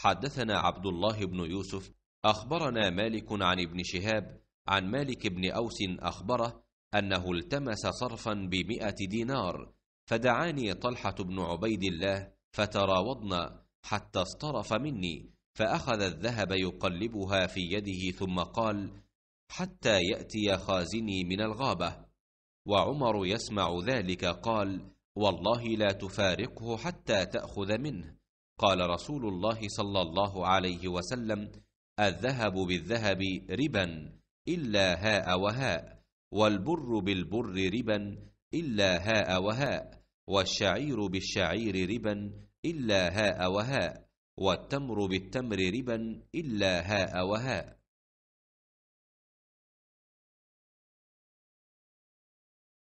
حدثنا عبد الله بن يوسف اخبرنا مالك عن ابن شهاب عن مالك بن اوس اخبره انه التمس صرفا بمائه دينار فدعاني طلحه بن عبيد الله فتراوضنا حتى اصطرف مني فاخذ الذهب يقلبها في يده ثم قال حتى ياتي خازني من الغابه وعمر يسمع ذلك قال والله لا تفارقه حتى تاخذ منه قال رسول الله صلى الله عليه وسلم الذهب بالذهب ربا إلا هاء وهاء والبر بالبر ربا إلا هاء وهاء والشعير بالشعير ربا إلا هاء وهاء والتمر بالتمر ربا إلا هاء وهاء